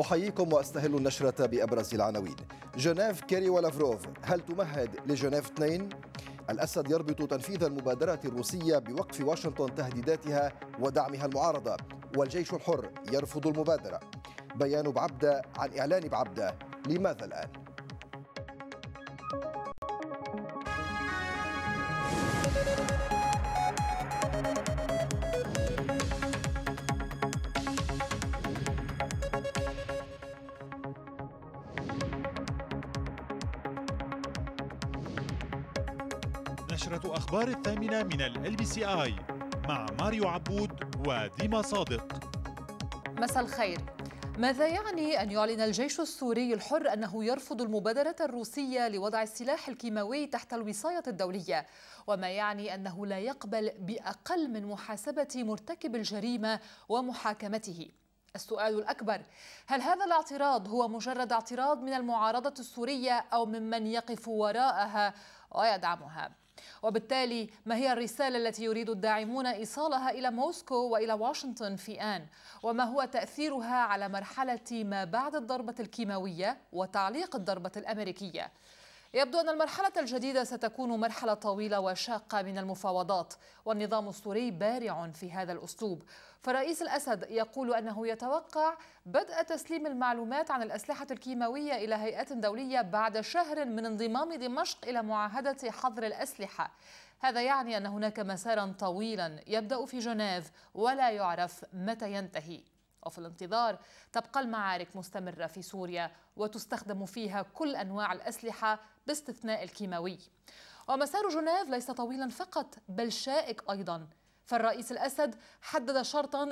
أحييكم وأستهل النشرة بأبرز العناوين جنيف كيري ولافروف هل تمهد لجنيف 2 الأسد يربط تنفيذ المبادرة الروسية بوقف واشنطن تهديداتها ودعمها المعارضة والجيش الحر يرفض المبادرة بيان بعبدة عن إعلان بعبدة لماذا الآن نشرة أخبار الثامنة من ال بي سي آي مع ماريو عبود وديما صادق مساء الخير ماذا يعني أن يعلن الجيش السوري الحر أنه يرفض المبادرة الروسية لوضع السلاح الكيماوي تحت الوصاية الدولية وما يعني أنه لا يقبل بأقل من محاسبة مرتكب الجريمة ومحاكمته السؤال الأكبر هل هذا الاعتراض هو مجرد اعتراض من المعارضة السورية أو ممن يقف وراءها ويدعمها وبالتالي ما هي الرسالة التي يريد الداعمون إيصالها إلى موسكو وإلى واشنطن في آن وما هو تأثيرها على مرحلة ما بعد الضربة الكيماوية وتعليق الضربة الأمريكية يبدو أن المرحلة الجديدة ستكون مرحلة طويلة وشاقة من المفاوضات والنظام السوري بارع في هذا الأسلوب فرئيس الأسد يقول أنه يتوقع بدء تسليم المعلومات عن الأسلحة الكيماوية إلى هيئات دولية بعد شهر من انضمام دمشق إلى معاهدة حظر الأسلحة هذا يعني أن هناك مسارا طويلا يبدأ في جنيف ولا يعرف متى ينتهي وفي الانتظار تبقى المعارك مستمرة في سوريا وتستخدم فيها كل أنواع الأسلحة باستثناء الكيماوي ومسار جنيف ليس طويلا فقط بل شائك أيضا فالرئيس الأسد حدد شرطا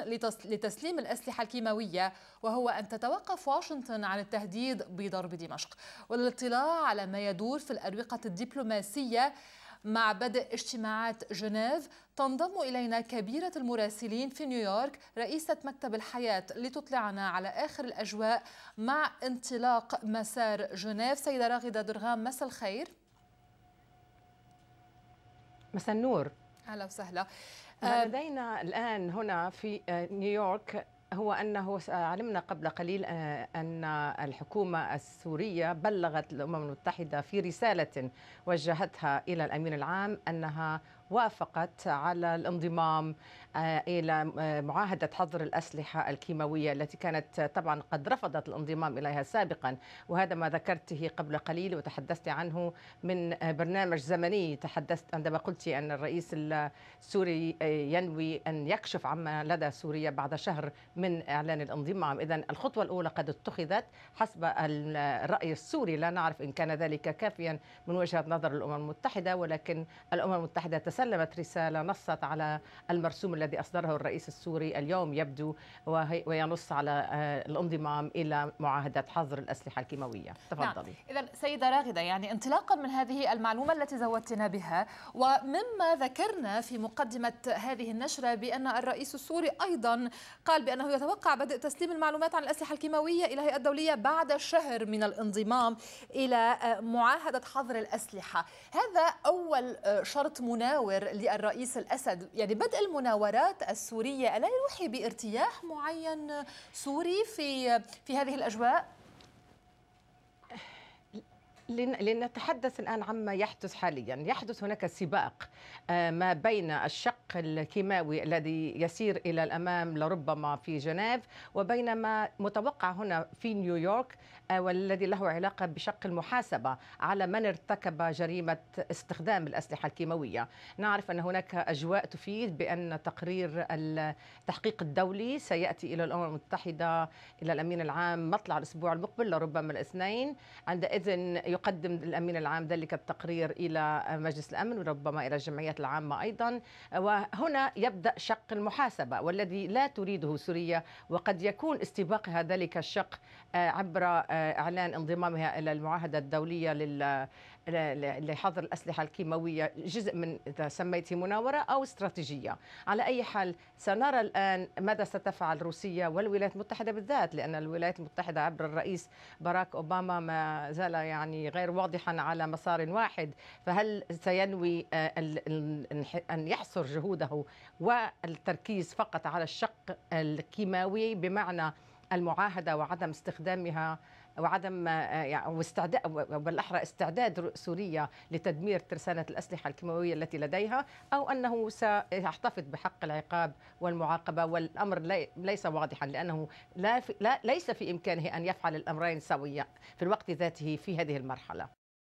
لتسليم الأسلحة الكيماوية وهو أن تتوقف واشنطن عن التهديد بضرب دمشق والاطلاع على ما يدور في الأروقة الدبلوماسية مع بدء اجتماعات جنيف تنضم إلينا كبيرة المراسلين في نيويورك رئيسة مكتب الحياة لتطلعنا على آخر الأجواء مع انطلاق مسار جنيف سيدة راغدة درغام مساء الخير مساء النور أهلا وسهلا آه، لدينا الآن هنا في آه، نيويورك هو أنه علمنا قبل قليل آه، أن الحكومة السورية بلغت الأمم المتحدة في رسالة وجهتها إلى الأمين العام أنها وافقت على الانضمام آه، إلى آه، معاهدة حظر الأسلحة الكيماوية التي كانت آه، طبعا قد رفضت الانضمام إليها سابقا وهذا ما ذكرته قبل قليل وتحدثت عنه من برنامج زمني تحدثت عندما قلت أن الرئيس السوري ينوي أن يكشف عما لدى سوريا بعد شهر من إعلان الانضمام إذا الخطوة الأولى قد اتخذت حسب الرأي السوري لا نعرف إن كان ذلك كافيا من وجهة نظر الأمم المتحدة ولكن الأمم المتحدة تسلم سلمت رسالة نصت على المرسوم الذي أصدره الرئيس السوري اليوم يبدو وينص على آه، الانضمام إلى معاهدة حظر الأسلحة الكيماوية تفضلي نعم. إذا سيدة راغدة يعني انطلاقا من هذه المعلومة التي زودتنا بها ومما ذكرنا في مقدمة هذه النشرة بأن الرئيس السوري أيضا قال بأنه يتوقع بدء تسليم المعلومات عن الأسلحة الكيماوية إلى الهيئة الدولية بعد شهر من الانضمام إلى آه، معاهدة حظر الأسلحة هذا أول آه، شرط مناور المناور للرئيس الأسد يعني بدء المناورات السورية ألا يوحي بارتياح معين سوري في, في هذه الأجواء؟ لنتحدث الآن عما يحدث حاليا يحدث هناك سباق آه، ما بين الشق الكيماوي الذي يسير إلى الأمام لربما في جنيف وبين ما متوقع هنا في نيويورك آه، والذي له علاقة بشق المحاسبة على من ارتكب جريمة استخدام الأسلحة الكيماوية نعرف أن هناك أجواء تفيد بأن تقرير التحقيق الدولي سيأتي إلى الأمم المتحدة إلى الأمين العام مطلع الأسبوع المقبل لربما الاثنين عندئذ يقدم الامين العام ذلك التقرير الى مجلس الامن وربما الى الجمعيات العامه ايضا وهنا يبدا شق المحاسبه والذي لا تريده سوريا وقد يكون استباقها ذلك الشق عبر آه، اعلان انضمامها الى المعاهده الدوليه لل لحظر الاسلحه الكيماويه جزء من اذا سميته مناوره او استراتيجيه على اي حال سنرى الان ماذا ستفعل روسيا والولايات المتحده بالذات لان الولايات المتحده عبر الرئيس باراك اوباما ما زال يعني غير واضحا على مسار واحد فهل سينوي آه، ان يحصر جهوده والتركيز فقط على الشق الكيماوي بمعنى المعاهده وعدم استخدامها وعدم آه، يعني، استعداد بالاحرى استعداد سوريا لتدمير ترسانه الاسلحه الكيماويه التي لديها او انه سيحتفظ بحق العقاب والمعاقبه والامر ليس واضحا لانه لا ليس في امكانه ان يفعل الامرين سويا في الوقت ذاته في هذه المرحله